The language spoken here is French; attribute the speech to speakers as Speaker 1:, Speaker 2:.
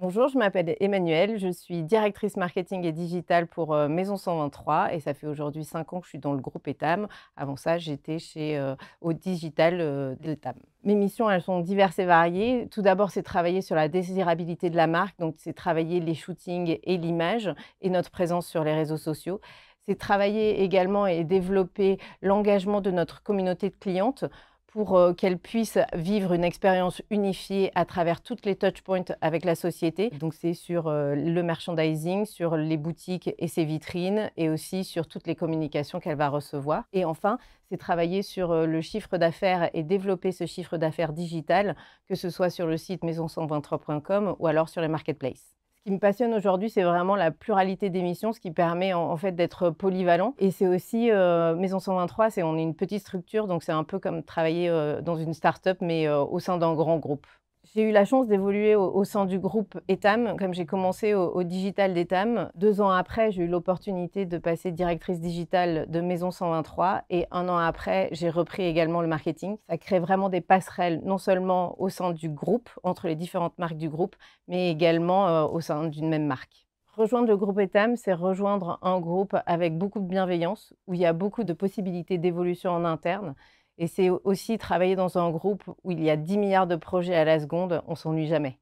Speaker 1: Bonjour, je m'appelle Emmanuelle, je suis directrice marketing et digital pour euh, Maison 123 et ça fait aujourd'hui 5 ans que je suis dans le groupe ETAM. Avant ça, j'étais chez euh, au digital euh, d'ETAM. Mes missions, elles sont diverses et variées. Tout d'abord, c'est travailler sur la désirabilité de la marque, donc c'est travailler les shootings et l'image et notre présence sur les réseaux sociaux c'est travailler également et développer l'engagement de notre communauté de clientes pour euh, qu'elle puisse vivre une expérience unifiée à travers toutes les touchpoints avec la société. Donc c'est sur euh, le merchandising, sur les boutiques et ses vitrines, et aussi sur toutes les communications qu'elle va recevoir. Et enfin, c'est travailler sur euh, le chiffre d'affaires et développer ce chiffre d'affaires digital, que ce soit sur le site maison123.com ou alors sur les marketplaces. Ce qui me passionne aujourd'hui, c'est vraiment la pluralité d'émissions, ce qui permet en, fait d'être polyvalent. Et c'est aussi euh, Maison 123, c'est on est une petite structure, donc c'est un peu comme travailler euh, dans une start-up, mais euh, au sein d'un grand groupe. J'ai eu la chance d'évoluer au, sein du groupe ETAM, comme j'ai commencé au, digital d'ETAM. Deux ans après, j'ai eu l'opportunité de passer directrice digitale de Maison 123 et un an après, j'ai repris également le marketing. Ça crée vraiment des passerelles, non seulement au sein du groupe, entre les différentes marques du groupe, mais également euh, au sein d'une même marque. Rejoindre le groupe ETAM, c'est rejoindre un groupe avec beaucoup de bienveillance, où il y a beaucoup de possibilités d'évolution en interne et c'est aussi travailler dans un groupe où il y a 10 milliards de projets à la seconde, on s'ennuie jamais.